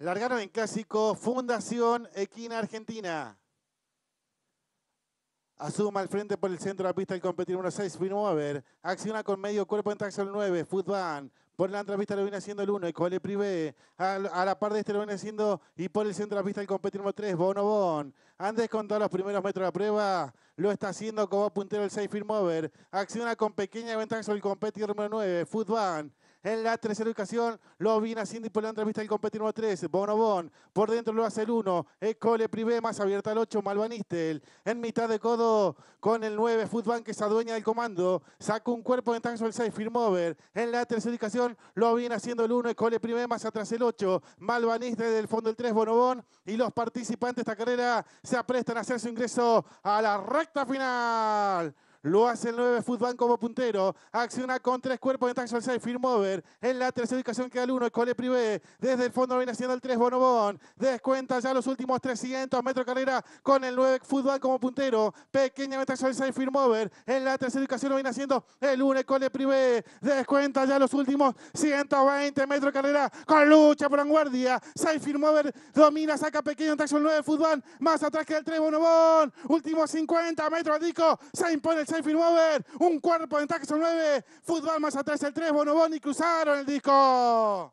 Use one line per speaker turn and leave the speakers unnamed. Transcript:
Largaron en clásico Fundación Equina Argentina. Asuma al frente por el centro de la pista el competir número 6 Firmover. Acciona con medio cuerpo en taxo el 9, Footban. Por la otra pista lo viene haciendo el 1, Ecole Privé. A, la par de este lo viene haciendo y por el centro de la pista el competir 3, Bonobon. con todos los primeros metros de la prueba. Lo está haciendo como puntero el 6, Firmover. Acciona con pequeña ventaja sobre el competir número 9, Footban. En la tercera ubicación lo viene haciendo y por la entrevista el competidor 3, Bonobón. Por dentro lo hace el 1, Ecole Privé, más abierta al 8, Malvanistel. En mitad de codo con el 9, Footbank que se adueña del comando. saca un cuerpo en tanso el 6, Firmover. En la tercera ubicación lo viene haciendo el 1, Ecole Privé, más atrás el 8, Malvanistel del fondo el 3, Bonobón. Y los participantes de esta carrera se aprestan a hacer su ingreso a la recta final. Lo hace el 9 Fútbol como puntero. Acciona con tres cuerpos en al 6. Firm over. En la tercera ubicación queda el 1. El Cole Privé. Desde el fondo viene haciendo el 3 Bonobón. Descuenta ya los últimos 300 metros carrera con el 9 Fútbol como puntero. Pequeña al 6. Firm over. En la tercera ubicación lo viene haciendo el 1. El Cole Privé. Descuenta ya los últimos 120 metros carrera con lucha por vanguardia. 6 Firm over. Domina, saca pequeño en al 9 Fútbol Más atrás que el 3 Bonobón. Últimos 50 metros Dico. Se impone el a ver un cuerpo de ataque son 9, fútbol más atrás el 3, Bonoboni cruzaron el disco.